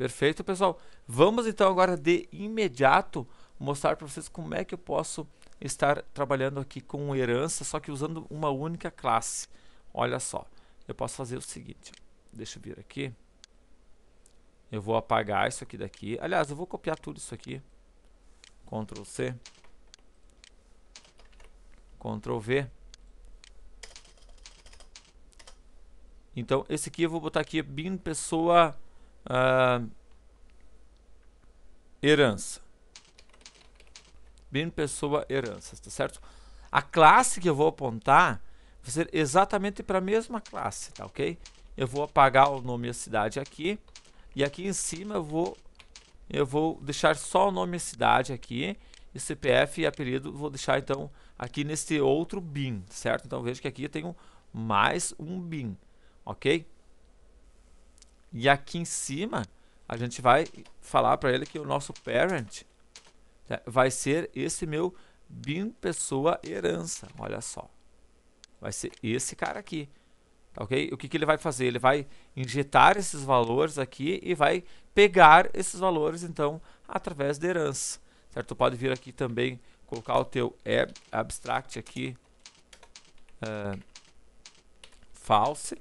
Perfeito, pessoal? Vamos então agora de imediato mostrar para vocês como é que eu posso estar trabalhando aqui com herança, só que usando uma única classe. Olha só, eu posso fazer o seguinte, deixa eu vir aqui. Eu vou apagar isso aqui daqui. Aliás, eu vou copiar tudo isso aqui. Ctrl C. Ctrl V. Então, esse aqui eu vou botar aqui bin pessoa ah, herança. Bem pessoa herança, tá certo? A classe que eu vou apontar vai ser exatamente para a mesma classe, tá ok? Eu vou apagar o nome e a cidade aqui. E aqui em cima eu vou, eu vou deixar só o nome e a cidade aqui. E CPF e apelido vou deixar então aqui nesse outro bin, certo? Então veja que aqui eu tenho mais um bin, ok? E aqui em cima, a gente vai falar para ele que o nosso parent né, vai ser esse meu bin pessoa herança. Olha só. Vai ser esse cara aqui. Tá ok? O que, que ele vai fazer? Ele vai injetar esses valores aqui e vai pegar esses valores, então, através da herança. Certo? Tu pode vir aqui também colocar o teu ab abstract aqui. Uh, false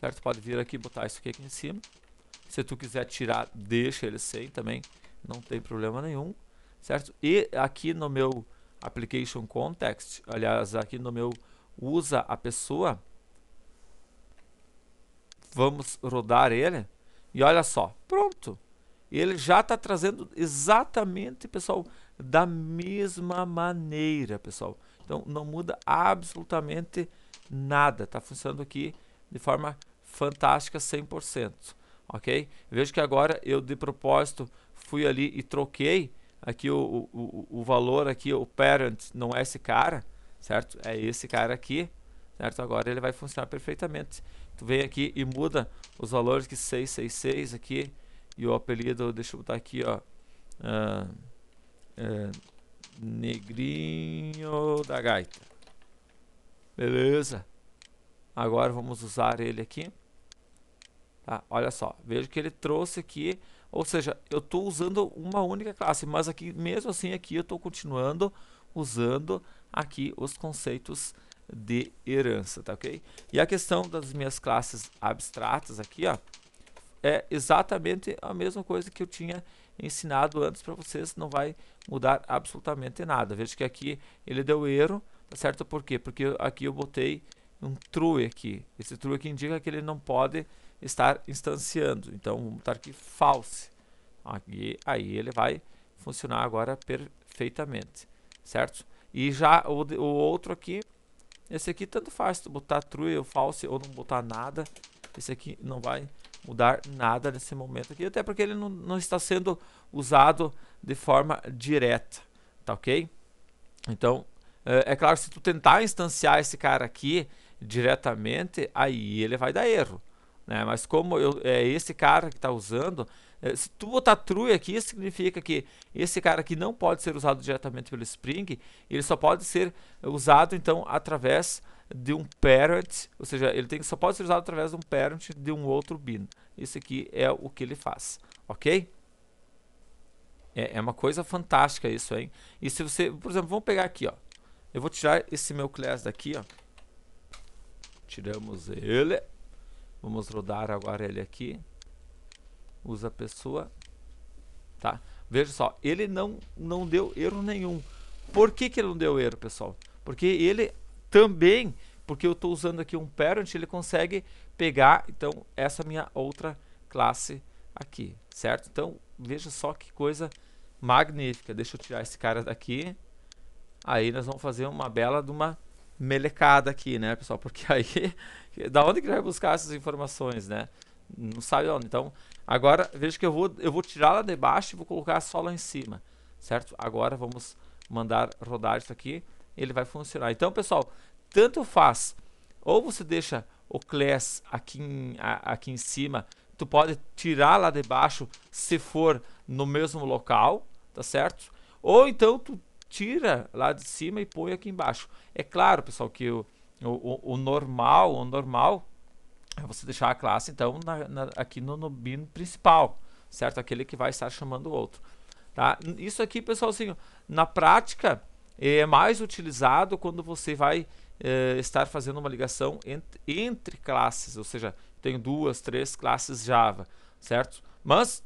certo? Pode vir aqui e botar isso aqui, aqui em cima. Se tu quiser tirar, deixa ele sem também, não tem problema nenhum, certo? E aqui no meu application context, aliás, aqui no meu usa a pessoa, vamos rodar ele e olha só, pronto. Ele já está trazendo exatamente, pessoal, da mesma maneira, pessoal. Então não muda absolutamente nada, está funcionando aqui de forma fantástica 100%, ok? Vejo que agora eu de propósito fui ali e troquei aqui o, o, o valor aqui, o parent não é esse cara, certo? É esse cara aqui, certo? Agora ele vai funcionar perfeitamente. Tu vem aqui e muda os valores que 666 aqui e o apelido, deixa eu botar aqui, ó, uh, uh, Negrinho da Gaita. Beleza? Agora vamos usar ele aqui. Tá, olha só, veja que ele trouxe aqui, ou seja, eu estou usando uma única classe, mas aqui mesmo assim aqui eu estou continuando usando aqui os conceitos de herança, tá ok? E a questão das minhas classes abstratas aqui, ó, é exatamente a mesma coisa que eu tinha ensinado antes para vocês, não vai mudar absolutamente nada. Veja que aqui ele deu erro, tá certo? Por quê? Porque aqui eu botei um true aqui. Esse true aqui indica que ele não pode estar instanciando. Então vamos botar aqui false. Aqui, aí ele vai funcionar agora perfeitamente, certo? E já o, o outro aqui, esse aqui tanto faz tu botar true ou false ou não botar nada. Esse aqui não vai mudar nada nesse momento aqui, até porque ele não, não está sendo usado de forma direta, tá ok? Então, é, é claro, se tu tentar instanciar esse cara aqui, diretamente, aí ele vai dar erro. Né? Mas como eu, é esse cara que está usando, eh, se tu botar true aqui, significa que esse cara aqui não pode ser usado diretamente pelo Spring, ele só pode ser usado então através de um parent, ou seja, ele tem, só pode ser usado através de um parent de um outro bin. Isso aqui é o que ele faz, ok? É, é uma coisa fantástica isso, hein? E se você, por exemplo, vamos pegar aqui, ó. Eu vou tirar esse meu class daqui, ó. Tiramos ele. Vamos rodar agora ele aqui. Usa a pessoa. Tá? Veja só, ele não, não deu erro nenhum. Por que, que ele não deu erro, pessoal? Porque ele também, porque eu estou usando aqui um parent, ele consegue pegar, então, essa minha outra classe aqui, certo? Então, veja só que coisa magnífica. Deixa eu tirar esse cara daqui. Aí nós vamos fazer uma bela de uma melecada aqui, né, pessoal? Porque aí, da onde que vai buscar essas informações, né? Não sabe onde. Então, agora, veja que eu vou, eu vou tirar lá de baixo e vou colocar só lá em cima, certo? Agora vamos mandar rodar isso aqui, ele vai funcionar. Então, pessoal, tanto faz, ou você deixa o class aqui em, a, aqui em cima, tu pode tirar lá de baixo se for no mesmo local, tá certo? Ou então tu tira lá de cima e põe aqui embaixo. É claro, pessoal, que o, o, o normal, o normal é você deixar a classe, então, na, na, aqui no, no bin principal, certo? Aquele que vai estar chamando o outro. Tá? Isso aqui, pessoal, assim, na prática, é mais utilizado quando você vai é, estar fazendo uma ligação entre, entre classes, ou seja, tem duas, três classes Java, certo? Mas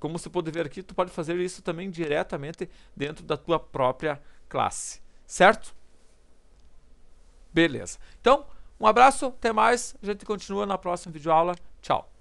como você pode ver aqui, tu pode fazer isso também diretamente dentro da tua própria classe, certo? Beleza. Então, um abraço, até mais, a gente continua na próxima videoaula. Tchau.